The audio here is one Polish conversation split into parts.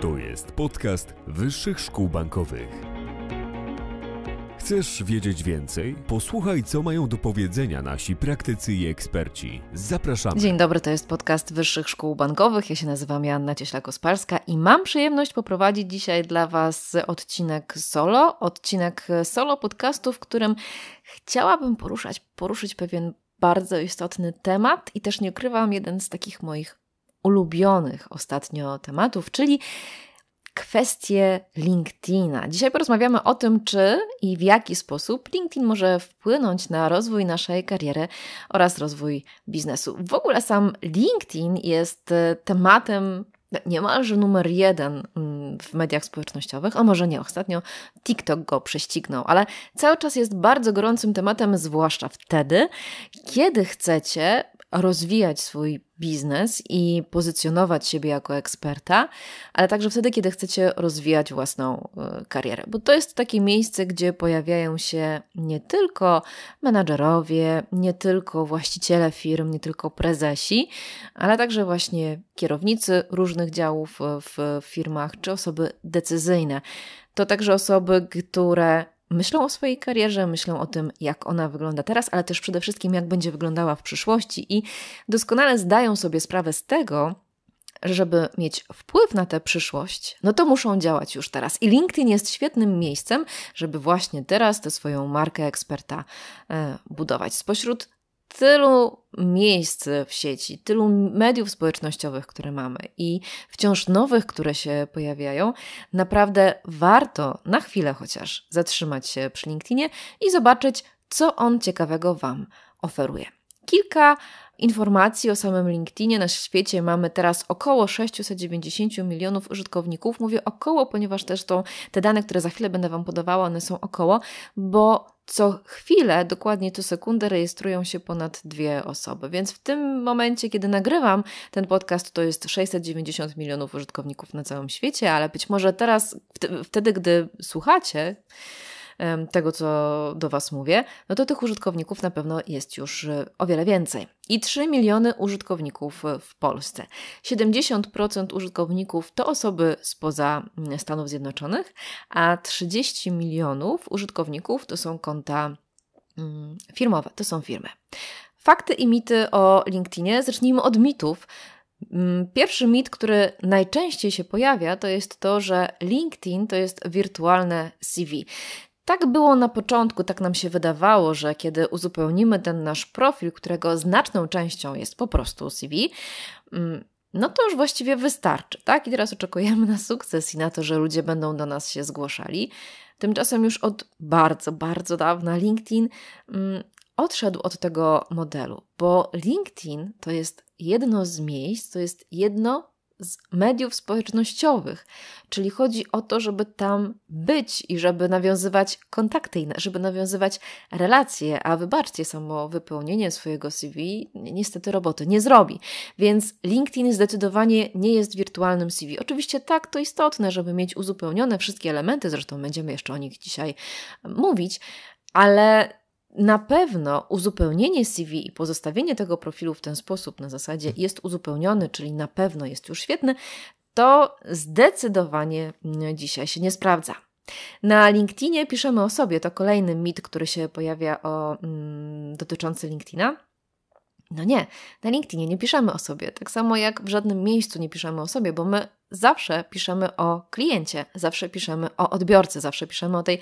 To jest podcast Wyższych Szkół Bankowych. Chcesz wiedzieć więcej? Posłuchaj, co mają do powiedzenia nasi praktycy i eksperci. Zapraszamy. Dzień dobry, to jest podcast Wyższych Szkół Bankowych. Ja się nazywam Joanna Cieśla-Kospalska i mam przyjemność poprowadzić dzisiaj dla Was odcinek solo. Odcinek solo podcastu, w którym chciałabym poruszać, poruszyć pewien bardzo istotny temat i też nie ukrywam, jeden z takich moich ulubionych ostatnio tematów, czyli kwestie LinkedIna. Dzisiaj porozmawiamy o tym, czy i w jaki sposób LinkedIn może wpłynąć na rozwój naszej kariery oraz rozwój biznesu. W ogóle sam LinkedIn jest e, tematem niemalże numer jeden w mediach społecznościowych, a może nie, ostatnio TikTok go prześcignął, ale cały czas jest bardzo gorącym tematem, zwłaszcza wtedy, kiedy chcecie rozwijać swój biznes i pozycjonować siebie jako eksperta, ale także wtedy, kiedy chcecie rozwijać własną e, karierę, bo to jest takie miejsce, gdzie pojawiają się nie tylko menadżerowie, nie tylko właściciele firm, nie tylko prezesi, ale także właśnie kierownicy różnych działów e, w firmach czy osoby decyzyjne. To także osoby, które myślą o swojej karierze, myślą o tym, jak ona wygląda teraz, ale też przede wszystkim, jak będzie wyglądała w przyszłości i doskonale zdają sobie sprawę z tego, żeby mieć wpływ na tę przyszłość, no to muszą działać już teraz. I LinkedIn jest świetnym miejscem, żeby właśnie teraz tę swoją markę eksperta e, budować. Spośród tylu miejsc w sieci, tylu mediów społecznościowych, które mamy i wciąż nowych, które się pojawiają, naprawdę warto na chwilę chociaż zatrzymać się przy LinkedInie i zobaczyć, co on ciekawego Wam oferuje kilka informacji o samym LinkedInie. Na świecie mamy teraz około 690 milionów użytkowników. Mówię około, ponieważ też to, te dane, które za chwilę będę Wam podawała, one są około, bo co chwilę, dokładnie co sekundę, rejestrują się ponad dwie osoby. Więc w tym momencie, kiedy nagrywam ten podcast, to jest 690 milionów użytkowników na całym świecie, ale być może teraz, wtedy, gdy słuchacie, tego, co do Was mówię, no to tych użytkowników na pewno jest już e, o wiele więcej. I 3 miliony użytkowników e, w Polsce. 70% użytkowników to osoby spoza Stanów Zjednoczonych, a 30 milionów użytkowników to są konta firmowe, to są firmy. Fakty i mity o LinkedInie. Zacznijmy od mitów. Pierwszy mit, który najczęściej się pojawia, to jest to, że LinkedIn to jest wirtualne CV. Tak było na początku, tak nam się wydawało, że kiedy uzupełnimy ten nasz profil, którego znaczną częścią jest po prostu CV, mm, no to już właściwie wystarczy, tak? I teraz oczekujemy na sukces i na to, że ludzie będą do nas się zgłaszali. Tymczasem już od bardzo, bardzo dawna LinkedIn mm, odszedł od tego modelu, bo LinkedIn to jest jedno z miejsc, to jest jedno z mediów społecznościowych, czyli chodzi o to, żeby tam być i żeby nawiązywać kontakty, żeby nawiązywać relacje, a wybaczcie, samo wypełnienie swojego CV niestety roboty nie zrobi. Więc LinkedIn zdecydowanie nie jest wirtualnym CV. Oczywiście tak, to istotne, żeby mieć uzupełnione wszystkie elementy, zresztą będziemy jeszcze o nich dzisiaj mm, mówić, ale na pewno uzupełnienie CV i pozostawienie tego profilu w ten sposób na zasadzie jest uzupełniony, czyli na pewno jest już świetny, to zdecydowanie dzisiaj się nie sprawdza. Na LinkedInie piszemy o sobie, to kolejny mit, który się pojawia o, mm, dotyczący LinkedIna. No nie, na LinkedInie nie piszemy o sobie, tak samo jak w żadnym miejscu nie piszemy o sobie, bo my zawsze piszemy o kliencie, zawsze piszemy o odbiorcy, zawsze piszemy o tej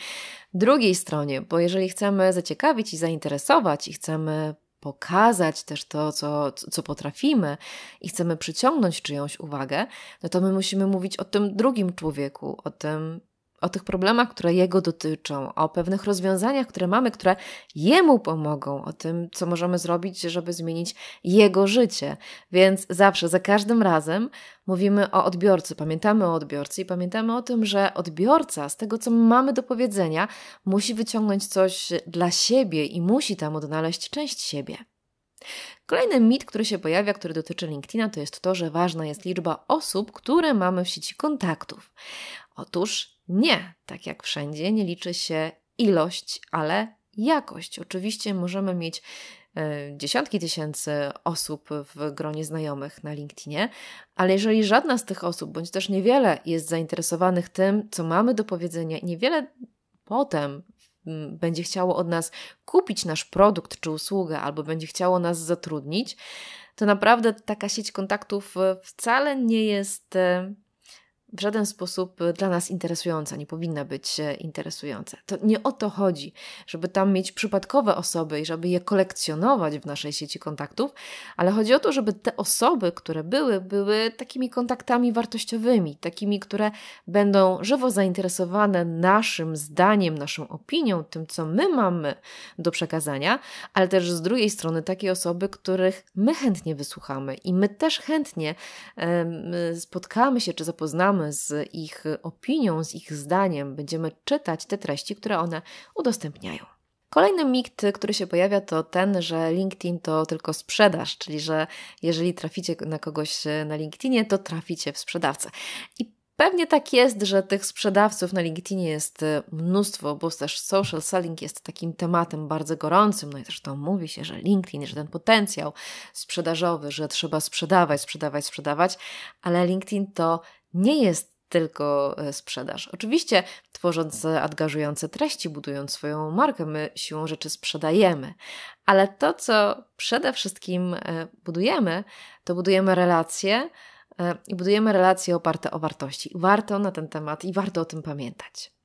drugiej stronie, bo jeżeli chcemy zaciekawić i zainteresować i chcemy pokazać też to, co, co potrafimy i chcemy przyciągnąć czyjąś uwagę, no to my musimy mówić o tym drugim człowieku, o tym o tych problemach, które jego dotyczą, o pewnych rozwiązaniach, które mamy, które jemu pomogą, o tym, co możemy zrobić, żeby zmienić jego życie. Więc zawsze, za każdym razem mówimy o odbiorcy, pamiętamy o odbiorcy i pamiętamy o tym, że odbiorca z tego, co mamy do powiedzenia, musi wyciągnąć coś dla siebie i musi tam odnaleźć część siebie. Kolejny mit, który się pojawia, który dotyczy LinkedIna, to jest to, że ważna jest liczba osób, które mamy w sieci kontaktów. Otóż nie, tak jak wszędzie, nie liczy się ilość, ale jakość. Oczywiście możemy mieć e, dziesiątki tysięcy osób w gronie znajomych na LinkedInie, ale jeżeli żadna z tych osób, bądź też niewiele jest zainteresowanych tym, co mamy do powiedzenia, niewiele potem mm, będzie chciało od nas kupić nasz produkt czy usługę, albo będzie chciało nas zatrudnić, to naprawdę taka sieć kontaktów e, wcale nie jest e, w żaden sposób e, dla nas interesująca, nie powinna być e, interesująca. To nie o to chodzi, żeby tam mieć przypadkowe osoby i żeby je kolekcjonować w naszej sieci kontaktów, ale chodzi o to, żeby te osoby, które były, były takimi kontaktami wartościowymi, takimi, które będą żywo zainteresowane naszym zdaniem, naszą opinią, tym, co my mamy do przekazania, ale też z drugiej strony takie osoby, których my chętnie wysłuchamy i my też chętnie spotkamy się czy zapoznamy z ich opinią, z ich zdaniem, będziemy czytać te treści, które one udostępniają. Kolejny mit, który się pojawia, to ten, że LinkedIn to tylko sprzedaż, czyli że jeżeli traficie na kogoś na LinkedInie, to traficie w sprzedawcę. I Pewnie tak jest, że tych sprzedawców na LinkedInie jest mnóstwo, bo też social selling jest takim tematem bardzo gorącym. No i zresztą mówi się, że LinkedIn, że ten potencjał sprzedażowy, że trzeba sprzedawać, sprzedawać, sprzedawać, ale LinkedIn to nie jest tylko e, sprzedaż. Oczywiście, tworząc angażujące treści, budując swoją markę, my siłą rzeczy sprzedajemy, ale to, co przede wszystkim e, budujemy, to budujemy relacje e, i budujemy relacje oparte o wartości. Warto na ten temat i warto o tym pamiętać.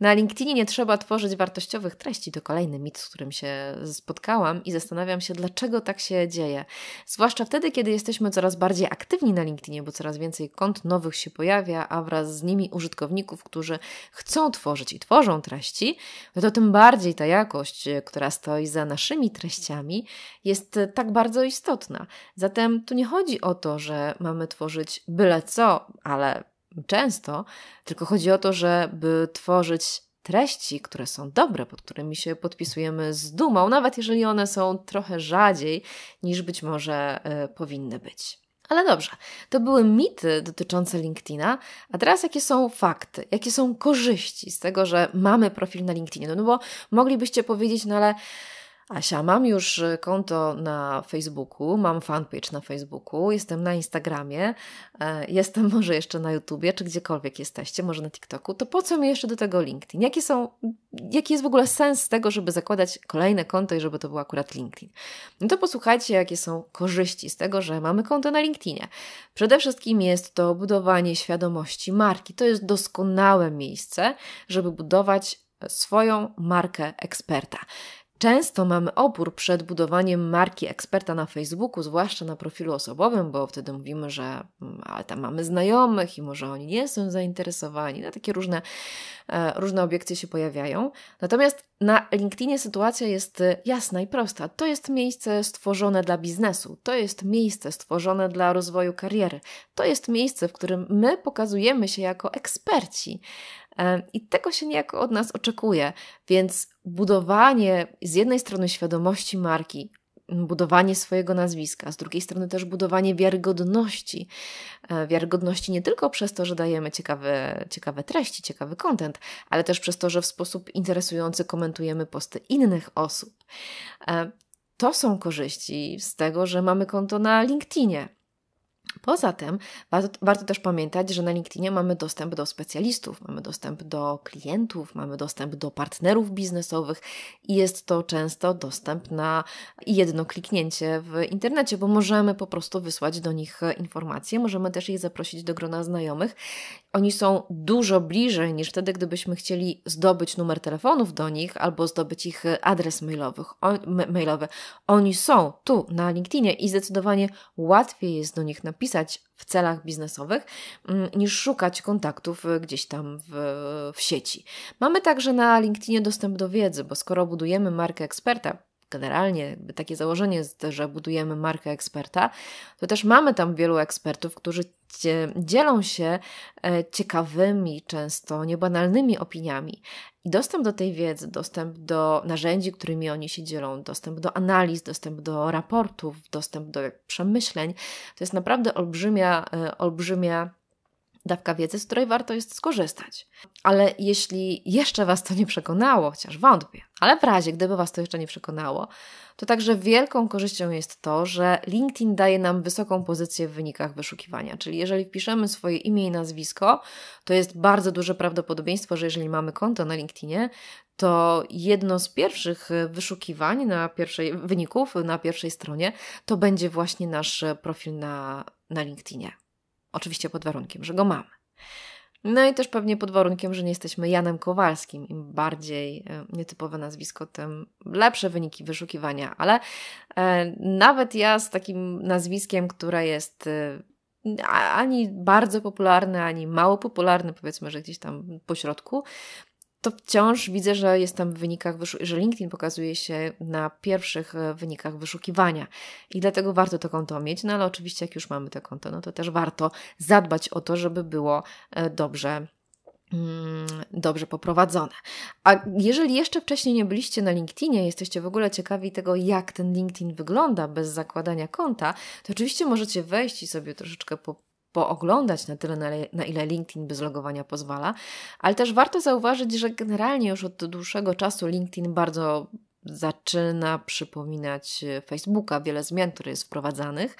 Na LinkedInie nie trzeba tworzyć wartościowych treści, to kolejny mit, z którym się spotkałam i zastanawiam się, dlaczego tak się dzieje. Zwłaszcza wtedy, kiedy jesteśmy coraz bardziej aktywni na LinkedInie, bo coraz więcej kont nowych się pojawia, a wraz z nimi użytkowników, którzy chcą tworzyć i tworzą treści, no to tym bardziej ta jakość, która stoi za naszymi treściami, jest tak bardzo istotna. Zatem tu nie chodzi o to, że mamy tworzyć byle co, ale często, tylko chodzi o to, żeby tworzyć treści, które są dobre, pod którymi się podpisujemy z dumą, nawet jeżeli one są trochę rzadziej niż być może y, powinny być. Ale dobrze, to były mity dotyczące LinkedIna, a teraz jakie są fakty, jakie są korzyści z tego, że mamy profil na LinkedInie? No, no bo moglibyście powiedzieć, no ale Asia, mam już y, konto na Facebooku, mam fanpage na Facebooku, jestem na Instagramie, e, jestem może jeszcze na YouTubie, czy gdziekolwiek jesteście, może na TikToku, to po co mi jeszcze do tego LinkedIn? Jakie są, jaki jest w ogóle sens tego, żeby zakładać kolejne konto i żeby to był akurat LinkedIn? No to posłuchajcie, jakie są korzyści z tego, że mamy konto na LinkedInie. Przede wszystkim jest to budowanie świadomości marki. To jest doskonałe miejsce, żeby budować swoją markę eksperta. Często mamy opór przed budowaniem marki eksperta na Facebooku, zwłaszcza na profilu osobowym, bo wtedy mówimy, że mm, ale tam mamy znajomych i może oni nie są zainteresowani. No, takie różne, e, różne obiekcje się pojawiają. Natomiast na LinkedInie sytuacja jest e, jasna i prosta. To jest miejsce stworzone dla biznesu, to jest miejsce stworzone dla rozwoju kariery, to jest miejsce, w którym my pokazujemy się jako eksperci. I tego się niejako od nas oczekuje, więc budowanie z jednej strony świadomości marki, budowanie swojego nazwiska, z drugiej strony też budowanie wiarygodności. E, wiarygodności nie tylko przez to, że dajemy ciekawe, ciekawe treści, ciekawy content, ale też przez to, że w sposób interesujący komentujemy posty innych osób. E, to są korzyści z tego, że mamy konto na LinkedInie. Poza tym warto, warto, też pamiętać, że na LinkedInie mamy dostęp do specjalistów, mamy dostęp do klientów, mamy dostęp do partnerów biznesowych i jest to często dostęp na jedno kliknięcie w internecie, bo możemy po prostu wysłać do nich informacje, możemy też ich zaprosić do grona znajomych. Oni są dużo bliżej niż wtedy, gdybyśmy chcieli zdobyć numer telefonów do nich albo zdobyć ich adres mailowych, mailowy. Oni są tu na LinkedInie i zdecydowanie łatwiej jest do nich napisać pisać w celach biznesowych, mm, niż szukać kontaktów y, gdzieś tam w, w sieci. Mamy także na LinkedInie dostęp do wiedzy, bo skoro budujemy markę eksperta, generalnie takie założenie jest, że budujemy markę eksperta, to też mamy tam wielu ekspertów, którzy dzielą się e, ciekawymi, często niebanalnymi opiniami. I dostęp do tej wiedzy, dostęp do narzędzi, którymi oni się dzielą, dostęp do analiz, dostęp do raportów, dostęp do przemyśleń, to jest naprawdę olbrzymia, e, olbrzymia dawka wiedzy, z której warto jest skorzystać. Ale jeśli jeszcze Was to nie przekonało, chociaż wątpię, ale w razie gdyby Was to jeszcze nie przekonało, to także wielką korzyścią jest to, że LinkedIn daje nam wysoką pozycję w wynikach wyszukiwania. Czyli jeżeli wpiszemy swoje imię i nazwisko, to jest bardzo duże prawdopodobieństwo, że jeżeli mamy konto na LinkedInie, to jedno z pierwszych wyszukiwań na pierwszej wyników na pierwszej stronie to będzie właśnie nasz profil na, na LinkedInie. Oczywiście pod warunkiem, że go mamy. No i też pewnie pod warunkiem, że nie jesteśmy Janem Kowalskim. Im bardziej e, nietypowe nazwisko, tym lepsze wyniki wyszukiwania, ale e, nawet ja z takim nazwiskiem, które jest e, ani bardzo popularne, ani mało popularne, powiedzmy, że gdzieś tam pośrodku, to wciąż widzę, że jestem w wynikach, że LinkedIn pokazuje się na pierwszych e, wynikach wyszukiwania i dlatego warto to konto mieć, no ale oczywiście jak już mamy to konto, no to też warto zadbać o to, żeby było e, dobrze mm, dobrze poprowadzone. A jeżeli jeszcze wcześniej nie byliście na LinkedInie, jesteście w ogóle ciekawi tego, jak ten LinkedIn wygląda bez zakładania konta, to oczywiście możecie wejść i sobie troszeczkę po pooglądać na tyle, na, na ile LinkedIn bez logowania pozwala, ale też warto zauważyć, że generalnie już od dłuższego czasu LinkedIn bardzo zaczyna przypominać e, Facebooka, wiele zmian, które jest wprowadzanych,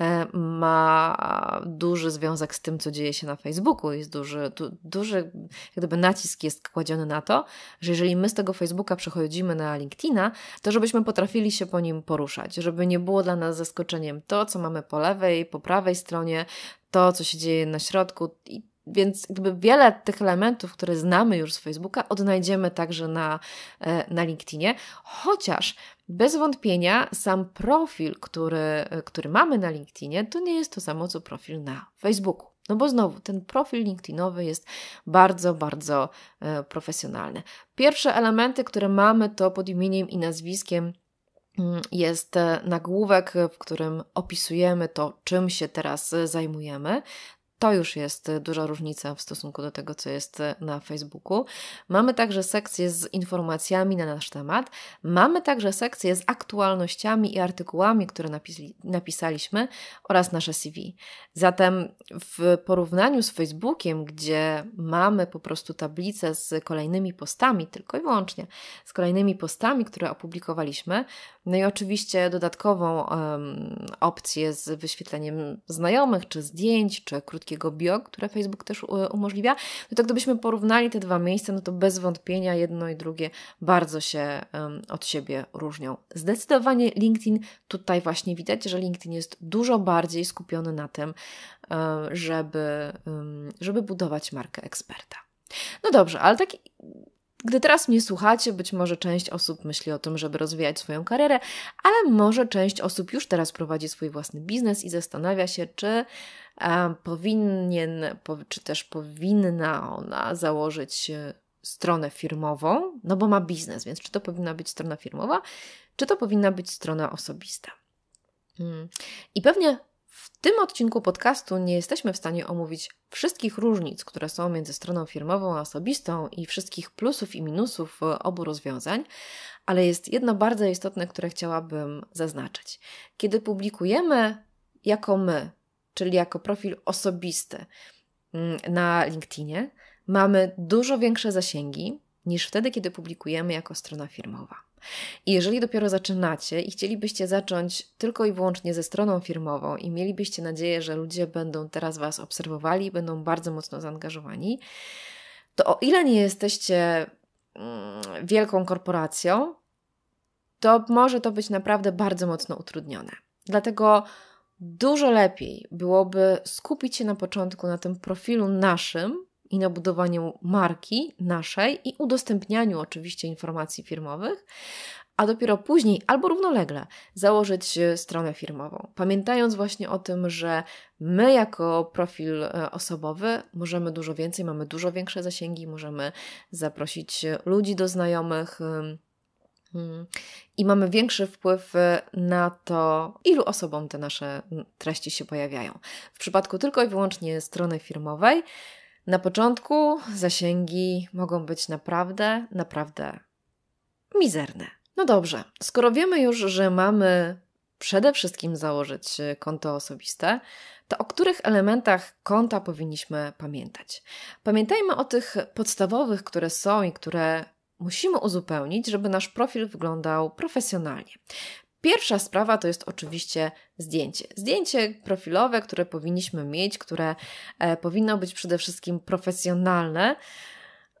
e, ma duży związek z tym, co dzieje się na Facebooku. Jest duży, du, duży gdyby nacisk jest kładziony na to, że jeżeli my z tego Facebooka przechodzimy na LinkedIna, to żebyśmy potrafili się po nim poruszać, żeby nie było dla nas zaskoczeniem to, co mamy po lewej, po prawej stronie, to, co się dzieje na środku i więc gdyby wiele tych elementów, które znamy już z Facebooka, odnajdziemy także na, e, na LinkedInie, chociaż bez wątpienia sam profil, który, e, który mamy na LinkedInie, to nie jest to samo co profil na Facebooku. No bo znowu, ten profil LinkedInowy jest bardzo, bardzo e, profesjonalny. Pierwsze elementy, które mamy, to pod imieniem i nazwiskiem mm, jest nagłówek, w którym opisujemy to, czym się teraz zajmujemy. To już jest y, duża różnica w stosunku do tego, co jest y, na Facebooku. Mamy także sekcję z informacjami na nasz temat. Mamy także sekcję z aktualnościami i artykułami, które napisaliśmy oraz nasze CV. Zatem w porównaniu z Facebookiem, gdzie mamy po prostu tablicę z kolejnymi postami, tylko i wyłącznie z kolejnymi postami, które opublikowaliśmy, no i oczywiście dodatkową um, opcję z wyświetleniem znajomych, czy zdjęć, czy krótkich takiego bio, które Facebook też e, umożliwia, no tak, gdybyśmy porównali te dwa miejsca, no to bez wątpienia jedno i drugie bardzo się um, od siebie różnią. Zdecydowanie LinkedIn tutaj właśnie widać, że LinkedIn jest dużo bardziej skupiony na tym, e, żeby, żeby budować markę eksperta. No dobrze, ale tak gdy teraz mnie słuchacie, być może część osób myśli o tym, żeby rozwijać swoją karierę, ale może część osób już teraz prowadzi swój własny biznes i zastanawia się, czy e, powinien, po, czy też powinna ona założyć stronę firmową, no bo ma biznes, więc czy to powinna być strona firmowa, czy to powinna być strona osobista. Hmm. I pewnie tym odcinku podcastu nie jesteśmy w stanie omówić wszystkich różnic, które są między stroną firmową a osobistą i wszystkich plusów i minusów obu rozwiązań, ale jest jedno bardzo istotne, które chciałabym zaznaczyć. Kiedy publikujemy jako my, czyli jako profil osobisty mm, na LinkedInie, mamy dużo większe zasięgi niż wtedy, kiedy publikujemy jako strona firmowa. I jeżeli dopiero zaczynacie i chcielibyście zacząć tylko i wyłącznie ze stroną firmową i mielibyście nadzieję, że ludzie będą teraz Was obserwowali, będą bardzo mocno zaangażowani, to o ile nie jesteście mm, wielką korporacją, to może to być naprawdę bardzo mocno utrudnione. Dlatego dużo lepiej byłoby skupić się na początku na tym profilu naszym, i na budowaniu marki naszej i udostępnianiu oczywiście informacji firmowych, a dopiero później albo równolegle założyć e, stronę firmową. Pamiętając właśnie o tym, że my jako profil e, osobowy możemy dużo więcej, mamy dużo większe zasięgi, możemy zaprosić e, ludzi do znajomych. Mm, I mamy większy wpływ na to, ilu osobom te nasze treści się pojawiają. W przypadku tylko i wyłącznie strony firmowej, na początku zasięgi mogą być naprawdę, naprawdę mizerne. No dobrze, skoro wiemy już, że mamy przede wszystkim założyć e, konto osobiste, to o których elementach konta powinniśmy pamiętać? Pamiętajmy o tych podstawowych, które są i które musimy uzupełnić, żeby nasz profil wyglądał profesjonalnie. Pierwsza sprawa to jest oczywiście zdjęcie. Zdjęcie profilowe, które powinniśmy mieć, które e, powinno być przede wszystkim profesjonalne.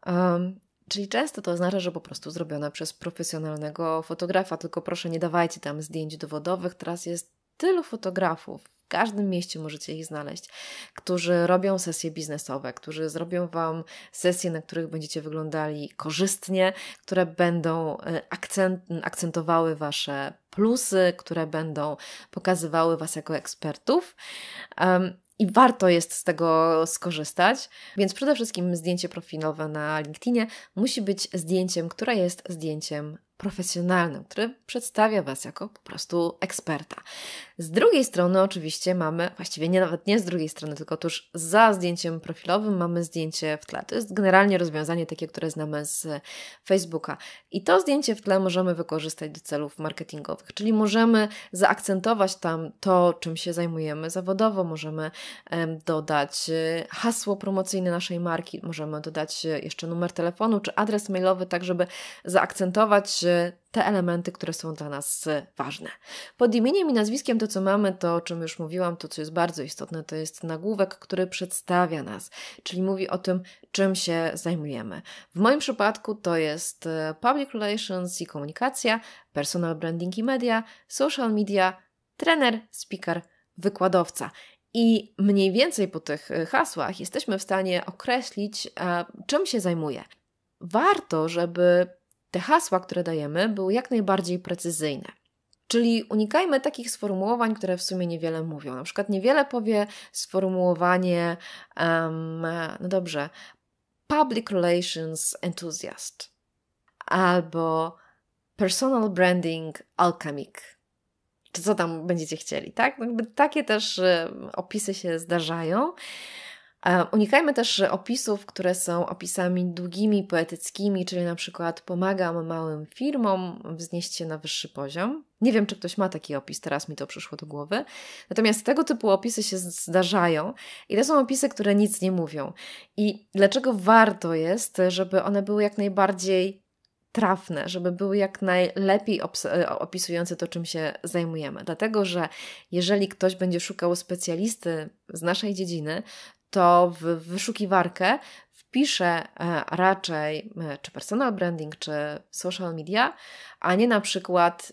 Um, Czyli często to oznacza, że po prostu zrobione przez profesjonalnego fotografa, tylko proszę nie dawajcie tam zdjęć dowodowych. Teraz jest tylu fotografów, każdym mieście możecie ich znaleźć, którzy robią sesje biznesowe, którzy zrobią Wam sesje, na których będziecie wyglądali korzystnie, które będą e, akcent, akcentowały Wasze plusy, które będą pokazywały Was jako ekspertów. Um, i warto jest z tego skorzystać. Więc przede wszystkim zdjęcie profilowe na LinkedInie musi być zdjęciem, które jest zdjęciem profesjonalnym, który przedstawia Was jako po prostu eksperta. Z drugiej strony oczywiście mamy, właściwie nie nawet nie z drugiej strony, tylko tuż za zdjęciem profilowym mamy zdjęcie w tle. To jest generalnie rozwiązanie takie, które znamy z Facebooka. I to zdjęcie w tle możemy wykorzystać do celów marketingowych, czyli możemy zaakcentować tam to, czym się zajmujemy zawodowo, możemy dodać e, hasło promocyjne naszej marki, możemy dodać e, jeszcze numer telefonu czy adres mailowy, tak żeby zaakcentować e, te elementy, które są dla nas y, ważne. Pod imieniem i nazwiskiem to, co mamy, to o czym już mówiłam, to co jest bardzo istotne, to jest nagłówek, który przedstawia nas, czyli mówi o tym, czym się zajmujemy. W moim przypadku to jest y, public relations i komunikacja, personal branding i media, social media, trener, speaker, wykładowca. I mniej więcej po tych y, hasłach jesteśmy w stanie określić, czym się zajmuję. Warto, żeby te hasła, które dajemy, były jak najbardziej precyzyjne. Czyli unikajmy takich sformułowań, które w sumie niewiele mówią. Na przykład niewiele powie sformułowanie, um, no dobrze, public relations enthusiast albo personal branding alchemic. Czy co tam będziecie chcieli, tak? No takie też opisy się zdarzają. E, unikajmy też opisów, które są opisami długimi, poetyckimi, czyli na przykład pomagam małym firmom wznieść się na wyższy poziom. Nie wiem, czy ktoś ma taki opis, teraz mi to przyszło do głowy. Natomiast tego typu opisy się zdarzają i to są opisy, które nic nie mówią. I dlaczego warto jest, żeby one były jak najbardziej trafne, żeby były jak najlepiej e, opisujące to, czym się zajmujemy. Dlatego, że jeżeli ktoś będzie szukał specjalisty z naszej dziedziny, to w wyszukiwarkę wpiszę e, raczej e, czy personal branding, czy social media, a nie na przykład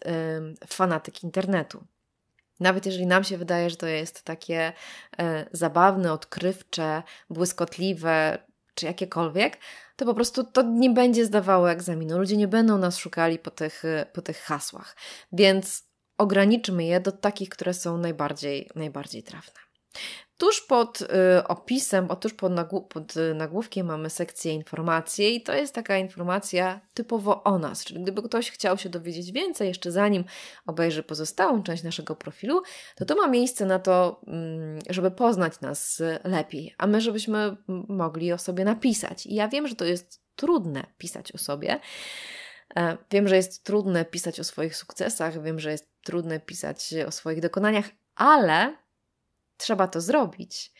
fanatyk internetu. Nawet jeżeli nam się wydaje, że to jest takie e, zabawne, odkrywcze, błyskotliwe, czy jakiekolwiek, to po prostu to nie będzie zdawało egzaminu. Ludzie nie będą nas szukali po tych, po tych hasłach. Więc ograniczmy je do takich, które są najbardziej, najbardziej trafne. Tuż pod y, opisem, otóż tuż pod, pod y, nagłówkiem mamy sekcję informacji i to jest taka informacja typowo o nas, czyli gdyby ktoś chciał się dowiedzieć więcej jeszcze zanim obejrzy pozostałą część naszego profilu, to to ma miejsce na to, mm, żeby poznać nas y, lepiej, a my żebyśmy mogli o sobie napisać. I ja wiem, że to jest trudne pisać o sobie, e, Wiem, że jest trudne pisać o swoich sukcesach, wiem, że jest trudne pisać o swoich dokonaniach, ale trzeba to zrobić,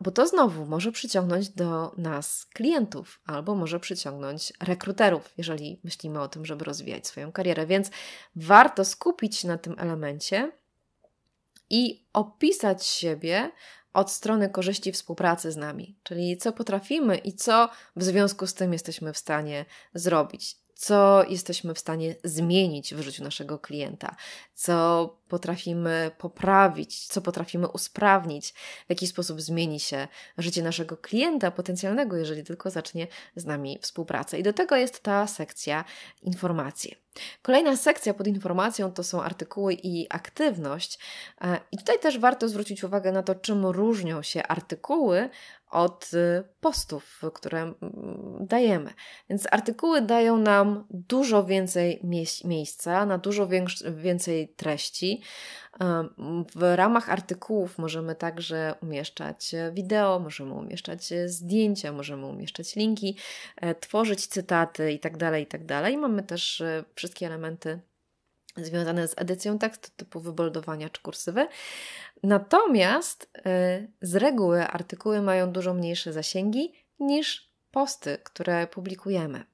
bo to znowu może przyciągnąć do nas klientów albo może przyciągnąć rekruterów, jeżeli myślimy o tym, żeby rozwijać swoją karierę. Więc warto skupić się na tym elemencie i opisać siebie od strony korzyści współpracy z nami, czyli co potrafimy i co w związku z tym jesteśmy w stanie zrobić co jesteśmy w stanie zmienić w życiu naszego klienta, co potrafimy poprawić, co potrafimy usprawnić, w jaki sposób zmieni się życie naszego klienta potencjalnego, jeżeli tylko zacznie z nami współpracę. I do tego jest ta sekcja informacje. Kolejna sekcja pod informacją to są artykuły i aktywność. E, I tutaj też warto zwrócić uwagę na to, czym różnią się artykuły od y, postów, które mm, dajemy. Więc artykuły dają nam dużo więcej miejsca, na dużo więcej treści. W ramach artykułów możemy także umieszczać wideo, możemy umieszczać zdjęcia, możemy umieszczać linki, e, tworzyć cytaty itd. Tak itd. Tak Mamy też e, wszystkie elementy związane z edycją tekstu typu wyboldowania czy kursywy. Natomiast y, z reguły artykuły mają dużo mniejsze zasięgi niż posty, które publikujemy.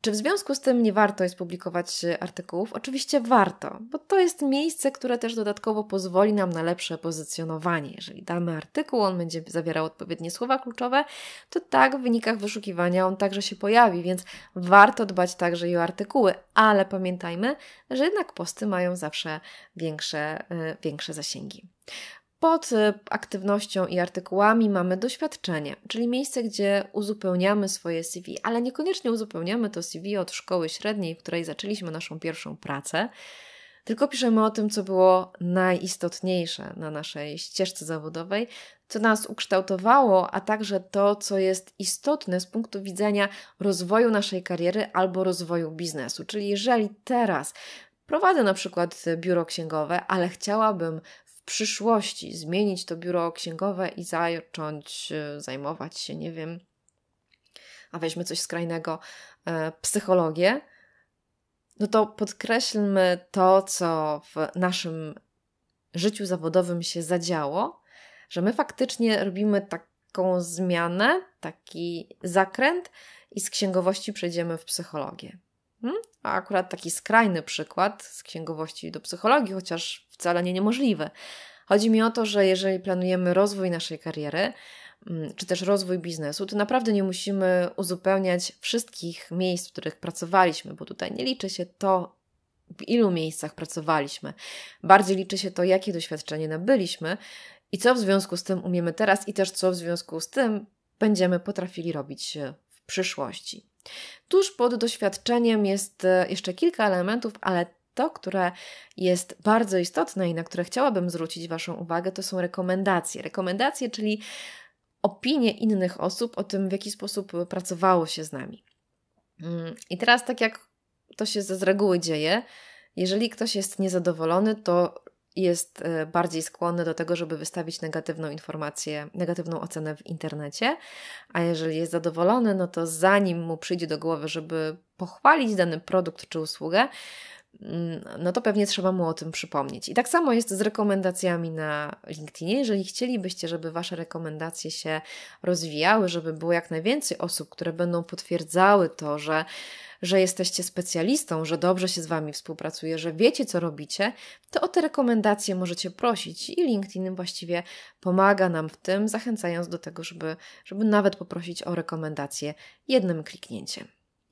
Czy w związku z tym nie warto jest publikować e, artykułów? Oczywiście warto, bo to jest miejsce, które też dodatkowo pozwoli nam na lepsze pozycjonowanie. Jeżeli damy artykuł, on będzie zawierał odpowiednie słowa kluczowe, to tak w wynikach wyszukiwania on także się pojawi, więc warto dbać także i o artykuły, ale pamiętajmy, że jednak posty mają zawsze większe, e, większe zasięgi. Pod y, aktywnością i artykułami mamy doświadczenie, czyli miejsce, gdzie uzupełniamy swoje CV, ale niekoniecznie uzupełniamy to CV od szkoły średniej, w której zaczęliśmy naszą pierwszą pracę, tylko piszemy o tym, co było najistotniejsze na naszej ścieżce zawodowej, co nas ukształtowało, a także to, co jest istotne z punktu widzenia rozwoju naszej kariery albo rozwoju biznesu. Czyli jeżeli teraz Prowadzę na przykład biuro księgowe, ale chciałabym przyszłości zmienić to biuro księgowe i zacząć e, zajmować się, nie wiem, a weźmy coś skrajnego, e, psychologię, no to podkreślmy to, co w naszym życiu zawodowym się zadziało, że my faktycznie robimy taką zmianę, taki zakręt i z księgowości przejdziemy w psychologię. Hmm? A akurat taki skrajny przykład z księgowości do psychologii, chociaż wcale nie niemożliwe. Chodzi mi o to, że jeżeli planujemy rozwój naszej kariery, mm, czy też rozwój biznesu, to naprawdę nie musimy uzupełniać wszystkich miejsc, w których pracowaliśmy, bo tutaj nie liczy się to, w ilu miejscach pracowaliśmy. Bardziej liczy się to, jakie doświadczenie nabyliśmy i co w związku z tym umiemy teraz, i też co w związku z tym będziemy potrafili robić w przyszłości. Tuż pod doświadczeniem jest e, jeszcze kilka elementów, ale to, które jest bardzo istotne i na które chciałabym zwrócić Waszą uwagę, to są rekomendacje. Rekomendacje, czyli opinie innych osób o tym, w jaki sposób pracowało się z nami. Mm, I teraz, tak jak to się z reguły dzieje, jeżeli ktoś jest niezadowolony, to jest e, bardziej skłonny do tego, żeby wystawić negatywną informację, negatywną ocenę w internecie, a jeżeli jest zadowolony, no to zanim mu przyjdzie do głowy, żeby pochwalić dany produkt czy usługę, Mm, no to pewnie trzeba mu o tym przypomnieć. I tak samo jest z rekomendacjami na LinkedInie. Jeżeli chcielibyście, żeby Wasze rekomendacje się rozwijały, żeby było jak najwięcej osób, które będą potwierdzały to, że, że jesteście specjalistą, że dobrze się z Wami współpracuje, że wiecie, co robicie, to o te rekomendacje możecie prosić i LinkedIn właściwie pomaga nam w tym, zachęcając do tego, żeby, żeby nawet poprosić o rekomendacje jednym kliknięciem.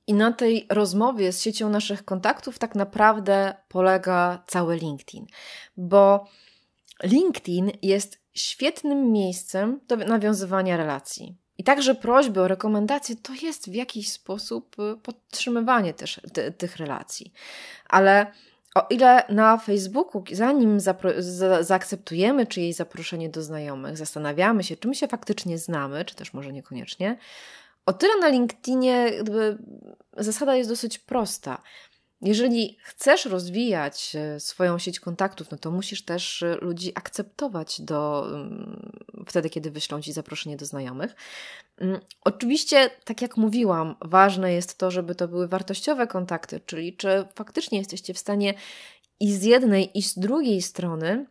I na tej rozmowie z siecią naszych kontaktów tak naprawdę polega cały LinkedIn, bo LinkedIn jest świetnym miejscem do nawiązywania relacji. I także prośby o rekomendacje to jest w jakiś sposób y, podtrzymywanie też ty, tych relacji. Ale o ile na Facebooku, zanim zapro- za- zaakceptujemy czyjeś zaproszenie do znajomych, zastanawiamy się, czym się faktycznie znamy, czy też może niekoniecznie, o tyle na LinkedInie zasada jest dosyć prosta. Jeżeli chcesz rozwijać e, swoją sieć kontaktów, no to musisz też e, ludzi akceptować do, mm, wtedy, kiedy wyślą ci zaproszenie do znajomych. Mm, oczywiście, tak jak mówiłam, ważne jest to, żeby to były wartościowe kontakty, czyli czy faktycznie jesteście w stanie i z jednej, i z drugiej strony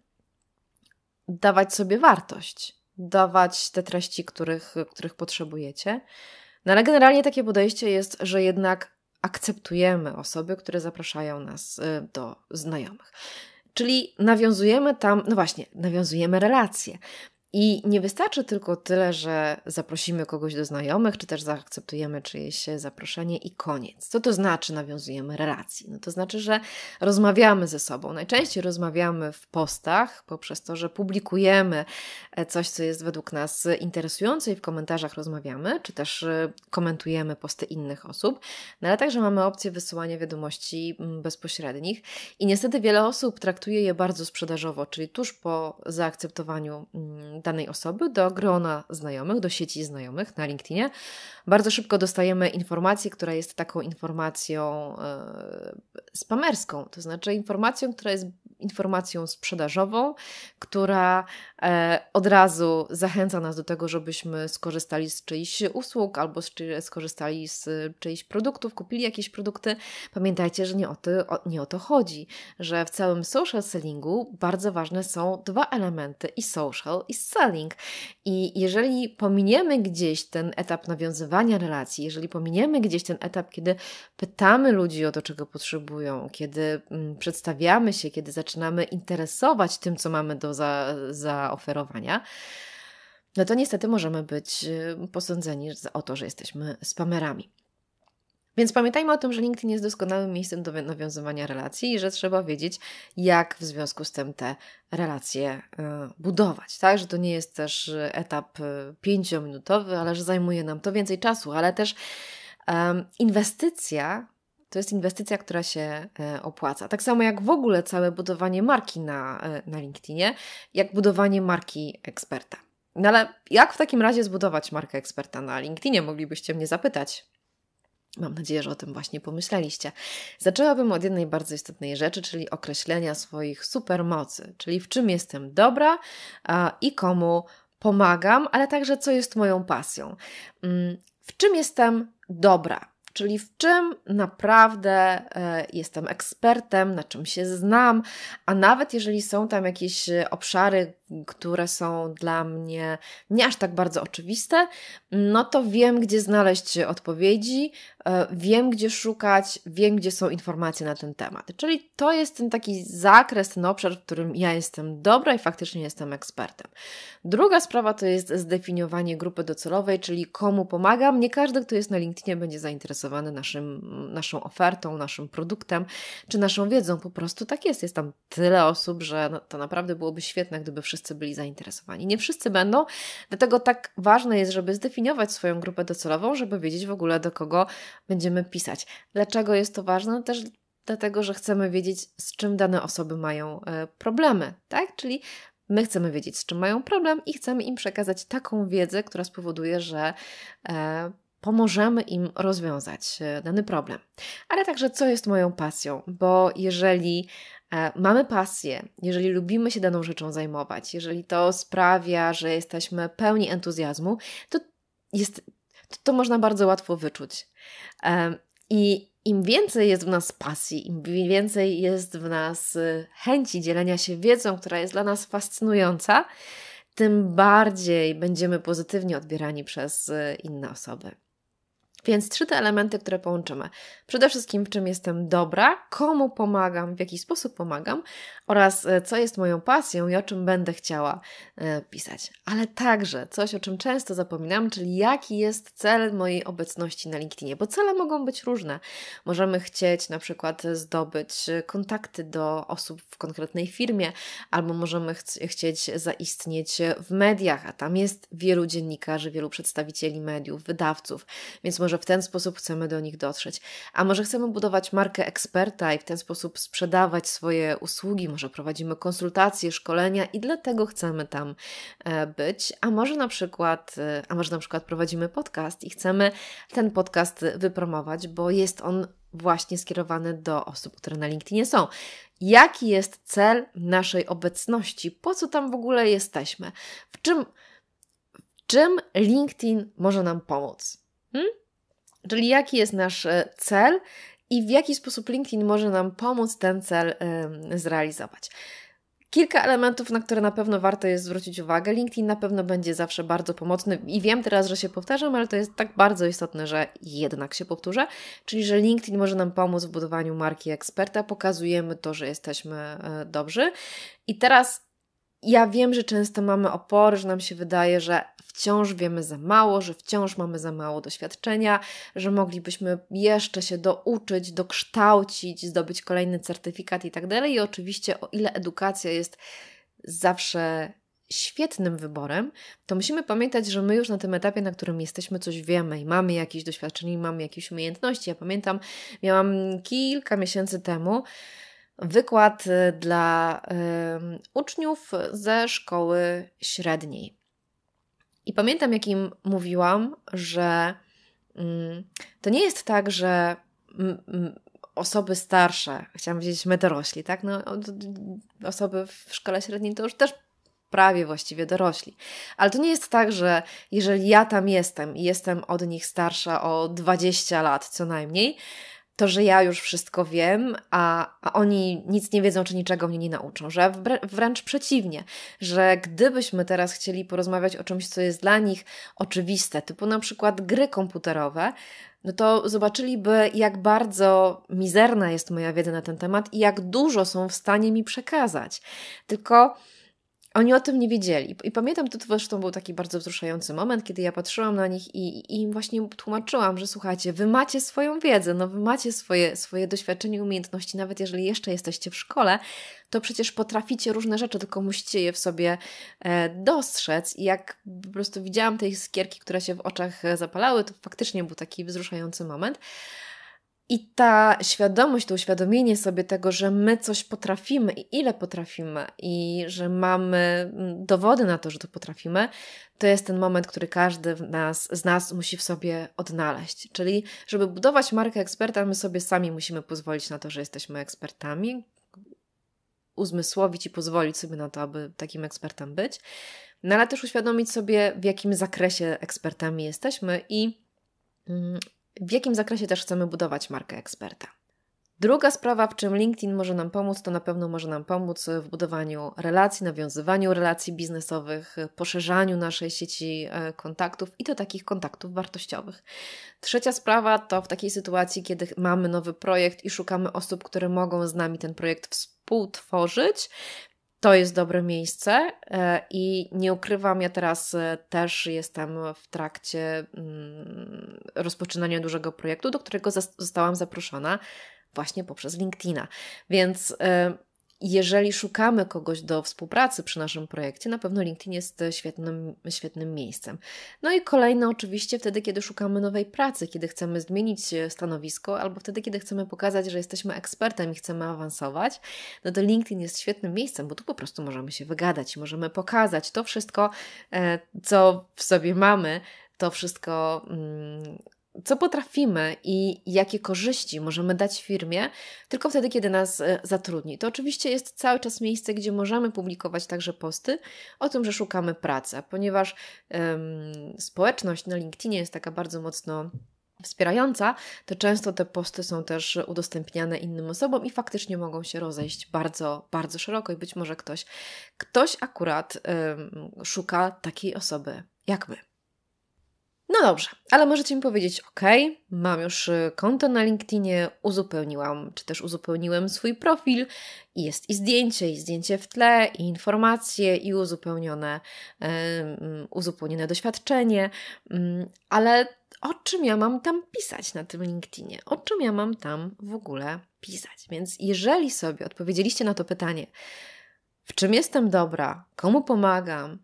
dawać sobie wartość, dawać te treści, których, których potrzebujecie. No ale generalnie takie podejście jest, że jednak akceptujemy osoby, które zapraszają nas y, do znajomych. Czyli nawiązujemy tam, no właśnie, nawiązujemy relacje. I nie wystarczy tylko tyle, że zaprosimy kogoś do znajomych, czy też zaakceptujemy czyjeś e, zaproszenie i koniec. Co to znaczy nawiązujemy relacji? No to znaczy, że rozmawiamy ze sobą. Najczęściej rozmawiamy w postach, poprzez to, że publikujemy e, coś, co jest według nas interesujące i w komentarzach rozmawiamy, czy też e, komentujemy posty innych osób, no ale także mamy opcję wysyłania wiadomości bezpośrednich i niestety wiele osób traktuje je bardzo sprzedażowo, czyli tuż po zaakceptowaniu danej osoby do grona znajomych, do sieci znajomych na LinkedInie, bardzo szybko dostajemy informację, która jest taką informacją e, spamerską, to znaczy informacją, która jest informacją sprzedażową, która e, od razu zachęca nas do tego, żebyśmy skorzystali z czyichś usług albo skorzystali z czyichś produktów, kupili jakieś produkty. Pamiętajcie, że nie o, to, nie o to chodzi, że w całym social sellingu bardzo ważne są dwa elementy i social i selling. I jeżeli pominiemy gdzieś ten etap nawiązywania relacji, jeżeli pominiemy gdzieś ten etap, kiedy pytamy ludzi o to, czego potrzebują, kiedy mm, przedstawiamy się, kiedy zaczynamy interesować tym, co mamy do za, zaoferowania, no to niestety możemy być y, posądzeni o to, że jesteśmy spamerami. Więc pamiętajmy o tym, że LinkedIn jest doskonałym miejscem do nawiązywania relacji i że trzeba wiedzieć, jak w związku z tym te relacje e, budować. Tak, że to nie jest też e, etap e, pięciominutowy, ale że zajmuje nam to więcej czasu, ale też um, inwestycja to jest inwestycja, która się opłaca. Tak samo jak w ogóle całe budowanie marki na, na LinkedInie, jak budowanie marki eksperta. No ale jak w takim razie zbudować markę eksperta na LinkedInie, moglibyście mnie zapytać. Mam nadzieję, że o tym właśnie pomyśleliście. Zaczęłabym od jednej bardzo istotnej rzeczy, czyli określenia swoich supermocy, czyli w czym jestem dobra i komu pomagam, ale także co jest moją pasją. Mm, w czym jestem dobra? czyli w czym naprawdę e, jestem ekspertem, na czym się znam, a nawet jeżeli są tam jakieś e, obszary, które są dla mnie nie aż tak bardzo oczywiste, no to wiem, gdzie znaleźć odpowiedzi, E, wiem, gdzie szukać, wiem, gdzie są informacje na ten temat. Czyli to jest ten taki zakres, ten obszar, w którym ja jestem dobra i faktycznie jestem ekspertem. Druga sprawa to jest zdefiniowanie grupy docelowej, czyli komu pomagam. Nie każdy, kto jest na LinkedInie, będzie zainteresowany naszym, naszą ofertą, naszym produktem czy naszą wiedzą. Po prostu tak jest. Jest tam tyle osób, że no, to naprawdę byłoby świetne, gdyby wszyscy byli zainteresowani. Nie wszyscy będą, dlatego tak ważne jest, żeby zdefiniować swoją grupę docelową, żeby wiedzieć w ogóle do kogo będziemy pisać. Dlaczego jest to ważne? Też dlatego, że chcemy wiedzieć, z czym dane osoby mają e, problemy, tak? Czyli My chcemy wiedzieć, z czym mają problem i chcemy im przekazać taką wiedzę, która spowoduje, że e, pomożemy im rozwiązać e, dany problem. Ale także, co jest moją pasją, bo jeżeli mamy pasję, jeżeli lubimy się daną rzeczą zajmować, jeżeli to sprawia, że jesteśmy pełni entuzjazmu, to jest to, to można bardzo łatwo wyczuć. I im więcej jest w nas pasji, im więcej jest w nas y, chęci dzielenia się wiedzą, która jest dla nas fascynująca, tym bardziej będziemy pozytywnie odbierani przez y, inne osoby. Więc trzy te elementy, które połączymy. Przede wszystkim, w czym jestem dobra, komu pomagam, w jaki sposób pomagam oraz e, co jest moją pasją i o czym będę chciała e, pisać. Ale także coś, o czym często zapominam, czyli jaki jest cel mojej obecności na LinkedInie, bo cele mogą być różne. Możemy chcieć na przykład zdobyć e, kontakty do osób w konkretnej firmie, albo możemy ch chcieć zaistnieć w mediach, a tam jest wielu dziennikarzy, wielu przedstawicieli mediów, wydawców, więc możemy może w ten sposób chcemy do nich dotrzeć. A może chcemy budować markę eksperta i w ten sposób sprzedawać swoje usługi, może prowadzimy konsultacje, szkolenia i dlatego chcemy tam e, być. A może na przykład, e, a może na przykład prowadzimy podcast i chcemy ten podcast wypromować, bo jest on właśnie skierowany do osób, które na LinkedInie są. Jaki jest cel naszej obecności? Po co tam w ogóle jesteśmy? W czym, w czym LinkedIn może nam pomóc? Hmm? Czyli jaki jest nasz e, cel i w jaki sposób LinkedIn może nam pomóc ten cel zrealizować. Kilka elementów, na które na pewno warto jest zwrócić uwagę. LinkedIn na pewno będzie zawsze bardzo pomocny i wiem teraz, że się powtarzam, ale to jest tak bardzo istotne, że jednak się powtórzę. Czyli, że LinkedIn może nam pomóc w budowaniu marki eksperta, pokazujemy to, że jesteśmy e, dobrzy. I teraz ja wiem, że często mamy opory, że nam się wydaje, że wciąż wiemy za mało, że wciąż mamy za mało doświadczenia, że moglibyśmy jeszcze się douczyć, dokształcić, zdobyć kolejny certyfikat i tak dalej. I oczywiście, o ile edukacja jest zawsze świetnym wyborem, to musimy pamiętać, że my już na tym etapie, na którym jesteśmy, coś wiemy i mamy jakieś doświadczenie, mamy jakieś umiejętności. Ja pamiętam, miałam kilka miesięcy temu wykład e, dla y, uczniów ze szkoły średniej. I pamiętam, jak im mówiłam, że mm, to nie jest tak, że mm, mm, osoby starsze, chciałam powiedzieć my dorośli, tak? No, osoby w szkole średniej to już też prawie właściwie dorośli. Ale to nie jest tak, że jeżeli ja tam jestem i jestem od nich starsza o 20 lat co najmniej, to, że ja już wszystko wiem, a, a oni nic nie wiedzą czy niczego mnie nie nauczą, że wrę- wręcz przeciwnie, że gdybyśmy teraz chcieli porozmawiać o czymś, co jest dla nich oczywiste, typu na przykład gry komputerowe, no to zobaczyliby, jak bardzo mizerna jest moja wiedza na ten temat i jak dużo są w stanie mi przekazać. Tylko oni o tym nie wiedzieli. I pamiętam, to zresztą był taki bardzo wzruszający moment, kiedy ja patrzyłam na nich i, i im właśnie tłumaczyłam, że słuchajcie, wy macie swoją wiedzę, no wy macie swoje, swoje doświadczenie, umiejętności, nawet jeżeli jeszcze jesteście w szkole, to przecież potraficie różne rzeczy, tylko musicie je w sobie e, dostrzec. I jak po prostu widziałam te iskierki, które się w oczach e, zapalały, to faktycznie był taki wzruszający moment. I ta świadomość, to uświadomienie sobie tego, że my coś potrafimy i ile potrafimy, i że mamy mm, dowody na to, że to potrafimy, to jest ten moment, który każdy nas, z nas musi w sobie odnaleźć. Czyli, żeby budować markę eksperta, my sobie sami musimy pozwolić na to, że jesteśmy ekspertami, uzmysłowić i pozwolić sobie na to, aby takim ekspertem być, no ale też uświadomić sobie, w jakim zakresie ekspertami jesteśmy i mm, w jakim zakresie też chcemy budować markę eksperta. Druga sprawa, w czym LinkedIn może nam pomóc, to na pewno może nam pomóc w budowaniu relacji, nawiązywaniu relacji biznesowych, poszerzaniu naszej sieci e, kontaktów i to takich kontaktów wartościowych. Trzecia sprawa to w takiej sytuacji, kiedy mamy nowy projekt i szukamy osób, które mogą z nami ten projekt współtworzyć, to jest dobre miejsce e, i nie ukrywam, ja teraz e, też jestem w trakcie mm, rozpoczynania dużego projektu, do którego zostałam zaproszona właśnie poprzez LinkedIna. Więc e, jeżeli szukamy kogoś do współpracy przy naszym projekcie, na pewno LinkedIn jest świetnym, świetnym miejscem. No i kolejne oczywiście wtedy, kiedy szukamy nowej pracy, kiedy chcemy zmienić stanowisko, albo wtedy, kiedy chcemy pokazać, że jesteśmy ekspertem i chcemy awansować, no to LinkedIn jest świetnym miejscem, bo tu po prostu możemy się wygadać, możemy pokazać to wszystko, e, co w sobie mamy, to wszystko, mm, co potrafimy i jakie korzyści możemy dać firmie, tylko wtedy, kiedy nas e, zatrudni. To oczywiście jest cały czas miejsce, gdzie możemy publikować także posty o tym, że szukamy pracy, ponieważ um, społeczność na LinkedInie jest taka bardzo mocno wspierająca, to często te posty są też udostępniane innym osobom i faktycznie mogą się rozejść bardzo, bardzo szeroko i być może ktoś, ktoś akurat um, szuka takiej osoby jak my. No dobrze, ale możecie mi powiedzieć, ok, mam już y, konto na LinkedInie, uzupełniłam, czy też uzupełniłem swój profil i jest i zdjęcie, i zdjęcie w tle, i informacje, i uzupełnione, uzupełnione doświadczenie, mm, ale o czym ja mam tam pisać na tym LinkedInie? O czym ja mam tam w ogóle pisać? Więc jeżeli sobie odpowiedzieliście na to pytanie, w czym jestem dobra, komu pomagam,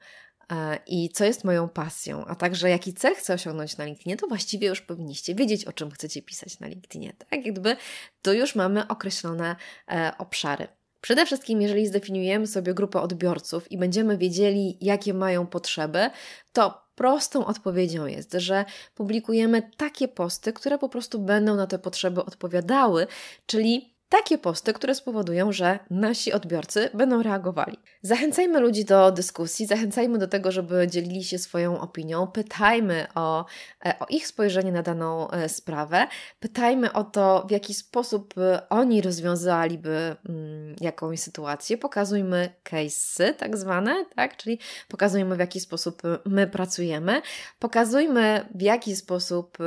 E, i co jest moją pasją, a także jaki cel chcę osiągnąć na LinkedInie, to właściwie już powinniście wiedzieć, o czym chcecie pisać na LinkedInie. Tak, jakby to już mamy określone e, obszary. Przede wszystkim, jeżeli zdefiniujemy sobie grupę odbiorców i będziemy wiedzieli, jakie mają potrzeby, to prostą odpowiedzią jest, że publikujemy takie posty, które po prostu będą na te potrzeby odpowiadały, czyli takie posty, które spowodują, że nasi odbiorcy będą reagowali. Zachęcajmy ludzi do dyskusji, zachęcajmy do tego, żeby dzielili się swoją opinią, pytajmy o, e, o ich spojrzenie na daną e, sprawę, pytajmy o to, w jaki sposób e, oni rozwiązaliby mm, jakąś sytuację, pokazujmy case'y tak zwane, tak? czyli pokazujmy w jaki sposób my pracujemy, pokazujmy w jaki sposób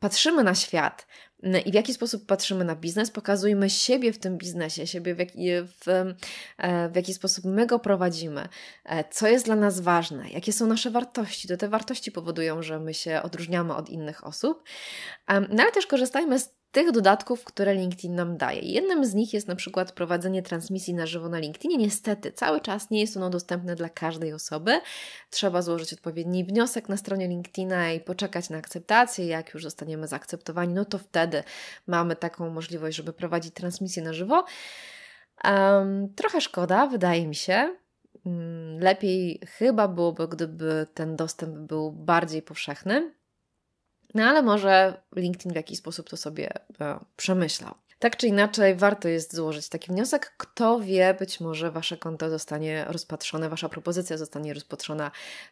patrzymy na świat, no i w jaki sposób patrzymy na biznes, pokazujmy siebie w tym biznesie, siebie w jaki, w, e, w jaki sposób my go prowadzimy, e, co jest dla nas ważne, jakie są nasze wartości. To te wartości powodują, że my się odróżniamy od innych osób, e, no ale też korzystajmy z tych dodatków, które LinkedIn nam daje. Jednym z nich jest na przykład prowadzenie transmisji na żywo na LinkedInie. Niestety, cały czas nie jest ono dostępne dla każdej osoby. Trzeba złożyć odpowiedni wniosek na stronie LinkedIna i poczekać na akceptację. Jak już zostaniemy zaakceptowani, no to wtedy mamy taką możliwość, żeby prowadzić transmisję na żywo. Um, trochę szkoda, wydaje mi się. Mm, lepiej chyba byłoby, gdyby ten dostęp był bardziej powszechny. No ale może LinkedIn w jakiś sposób to sobie e, przemyślał. Tak czy inaczej, warto jest złożyć taki wniosek. Kto wie, być może wasze konto zostanie rozpatrzone, wasza propozycja zostanie rozpatrzona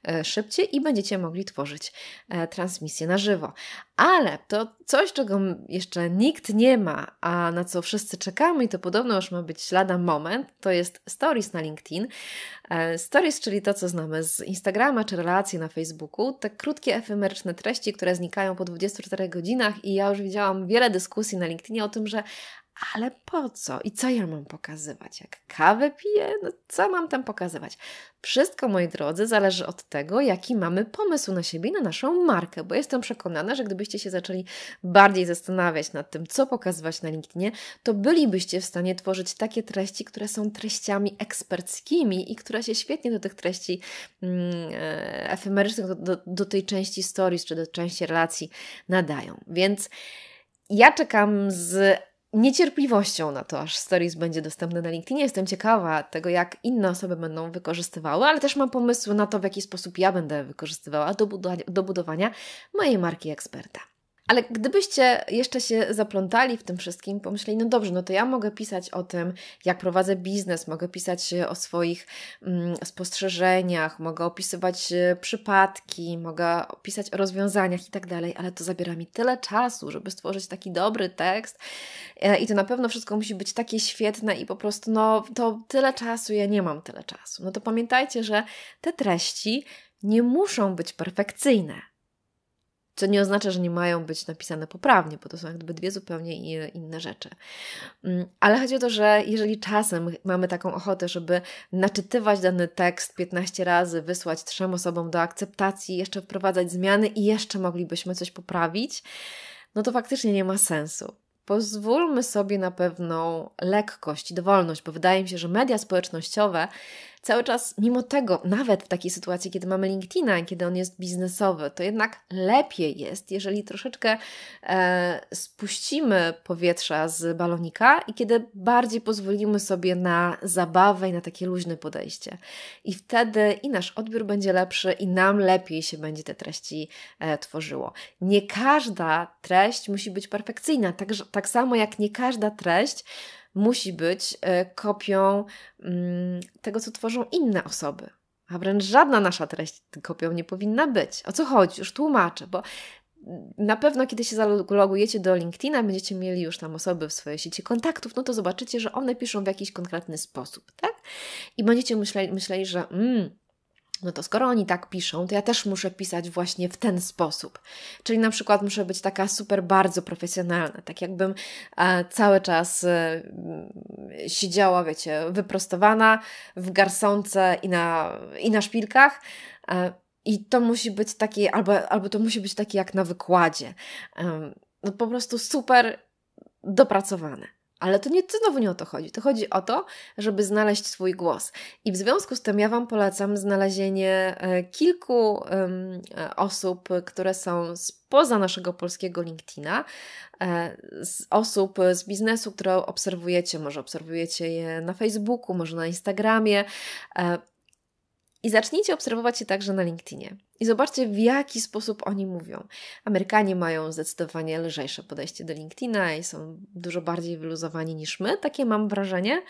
e, szybciej i będziecie mogli tworzyć e, transmisję na żywo. Ale to coś, czego jeszcze nikt nie ma, a na co wszyscy czekamy, i to podobno już ma być lada moment, to jest stories na LinkedIn. E, stories, czyli to, co znamy z Instagrama czy relacje na Facebooku, te krótkie, efemeryczne treści, które znikają po 24 godzinach, i ja już widziałam wiele dyskusji na LinkedInie o tym, że ale po co? I co ja mam pokazywać? Jak kawę piję, no co mam tam pokazywać? Wszystko, moi drodzy, zależy od tego, jaki mamy pomysł na siebie i na naszą markę, bo jestem przekonana, że gdybyście się zaczęli bardziej zastanawiać nad tym, co pokazywać na LinkedInie, to bylibyście w stanie tworzyć takie treści, które są treściami eksperckimi i które się świetnie do tych treści mm, e, efemerycznych, do, do, do tej części stories czy do części relacji nadają. Więc ja czekam z niecierpliwością na to, aż Stories będzie dostępne na LinkedInie. Jestem ciekawa tego, jak inne osoby będą wykorzystywały, ale też mam pomysły na to, w jaki sposób ja będę wykorzystywała do, do budowania mojej marki eksperta. Ale gdybyście jeszcze się zaplątali w tym wszystkim, pomyśleli, no dobrze, no to ja mogę pisać o tym, jak prowadzę biznes, mogę pisać e, o swoich mm, spostrzeżeniach, mogę opisywać e, przypadki, mogę pisać o rozwiązaniach i tak dalej, ale to zabiera mi tyle czasu, żeby stworzyć taki dobry tekst e, i to na pewno wszystko musi być takie świetne i po prostu, no to tyle czasu, ja nie mam tyle czasu. No to pamiętajcie, że te treści nie muszą być perfekcyjne. Co nie oznacza, że nie mają być napisane poprawnie, bo to są jakby dwie zupełnie inne rzeczy. Mm, ale chodzi o to, że jeżeli czasem mamy taką ochotę, żeby naczytywać dany tekst 15 razy, wysłać trzem osobom do akceptacji, jeszcze wprowadzać zmiany i jeszcze moglibyśmy coś poprawić, no to faktycznie nie ma sensu pozwólmy sobie na pewną lekkość i dowolność, bo wydaje mi się, że media społecznościowe cały czas, mimo tego, nawet w takiej sytuacji, kiedy mamy LinkedIna, kiedy on jest biznesowy, to jednak lepiej jest, jeżeli troszeczkę e, spuścimy powietrza z balonika i kiedy bardziej pozwolimy sobie na zabawę i na takie luźne podejście. I wtedy i nasz odbiór będzie lepszy, i nam lepiej się będzie te treści e, tworzyło. Nie każda treść musi być perfekcyjna, także tak samo jak nie każda treść musi być e, kopią mm, tego, co tworzą inne osoby. A wręcz żadna nasza treść kopią nie powinna być. O co chodzi? Już tłumaczę, bo na pewno, kiedy się zalogujecie do LinkedIna, będziecie mieli już tam osoby w swojej sieci kontaktów, no to zobaczycie, że one piszą w jakiś konkretny sposób, tak? I będziecie myśleli, myśleli że mm, no to skoro oni tak piszą, to ja też muszę pisać właśnie w ten sposób. Czyli na przykład muszę być taka super bardzo profesjonalna, tak jakbym e, cały czas e, siedziała, wiecie, wyprostowana w garsonce i na, i na szpilkach. E, I to musi być takie, albo, albo to musi być takie jak na wykładzie. no po prostu super dopracowane. Ale to nie to znowu nie o to chodzi. To chodzi o to, żeby znaleźć swój głos. I w związku z tym ja Wam polecam znalezienie e, kilku um, osób, które są spoza naszego polskiego LinkedIna, e, z osób z biznesu, które obserwujecie, może obserwujecie je na Facebooku, może na Instagramie. I zacznijcie obserwować się także na LinkedInie. I zobaczcie, w jaki sposób oni mówią. Amerykanie mają zdecydowanie lżejsze podejście do LinkedIna i są dużo bardziej wyluzowani niż my, takie mam wrażenie.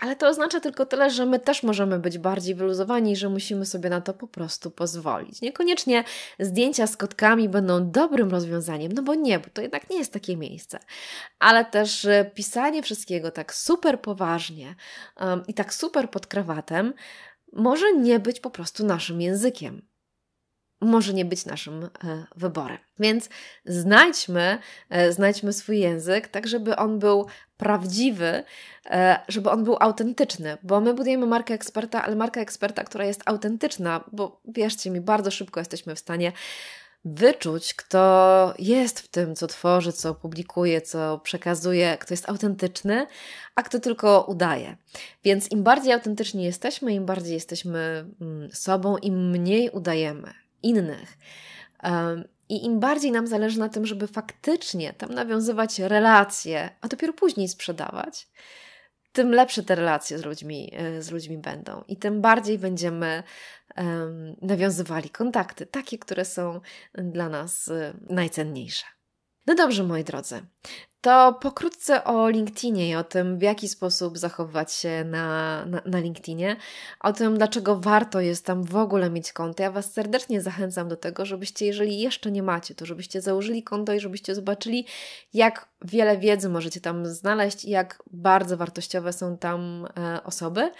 Ale to oznacza tylko tyle, że my też możemy być bardziej wyluzowani i że musimy sobie na to po prostu pozwolić. Niekoniecznie zdjęcia z kotkami będą dobrym rozwiązaniem, no bo nie, bo to jednak nie jest takie miejsce. Ale też pisanie wszystkiego tak super poważnie um, i tak super pod krawatem może nie być po prostu naszym językiem. Może nie być naszym e, wyborem. Więc znajdźmy, e, znajdźmy swój język, tak żeby on był prawdziwy, e, żeby on był autentyczny, bo my budujemy markę eksperta, ale markę eksperta, która jest autentyczna, bo wierzcie mi, bardzo szybko jesteśmy w stanie wyczuć, kto jest w tym, co tworzy, co publikuje, co przekazuje, kto jest autentyczny, a kto tylko udaje. Więc im bardziej autentyczni jesteśmy, im bardziej jesteśmy mm, sobą, im mniej udajemy innych. I im bardziej nam zależy na tym, żeby faktycznie tam nawiązywać relacje, a dopiero później sprzedawać tym lepsze te relacje z ludźmi, e, z ludźmi będą i tym bardziej będziemy um, nawiązywali kontakty, takie, które są dla nas e, najcenniejsze. No dobrze, moi drodzy, to pokrótce o LinkedInie i o tym, w jaki sposób zachowywać się na, na, na, LinkedInie, o tym, dlaczego warto jest tam w ogóle mieć konto. Ja Was serdecznie zachęcam do tego, żebyście, jeżeli jeszcze nie macie, to żebyście założyli konto i żebyście zobaczyli, jak wiele wiedzy możecie tam znaleźć i jak bardzo wartościowe są tam e, osoby.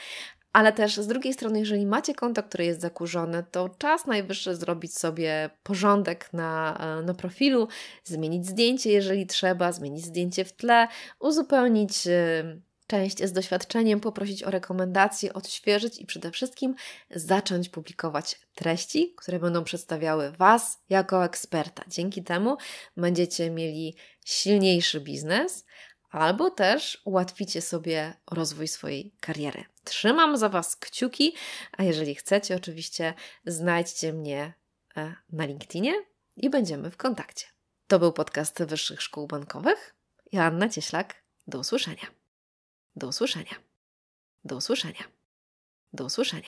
Ale też z drugiej strony, jeżeli macie konto, które jest zakurzone, to czas najwyższy zrobić sobie porządek na, e, na profilu, zmienić zdjęcie, jeżeli trzeba, zmienić zdjęcie w tle, uzupełnić e, część z doświadczeniem, poprosić o rekomendacje, odświeżyć i przede wszystkim zacząć publikować treści, które będą przedstawiały Was jako eksperta. Dzięki temu będziecie mieli silniejszy biznes, albo też ułatwicie sobie rozwój swojej kariery. Trzymam za Was kciuki, a jeżeli chcecie, oczywiście znajdźcie mnie e, na LinkedInie i będziemy w kontakcie. To był podcast Wyższych Szkół Bankowych. Joanna Cieślak, do usłyszenia. Do usłyszenia. Do usłyszenia. Do usłyszenia.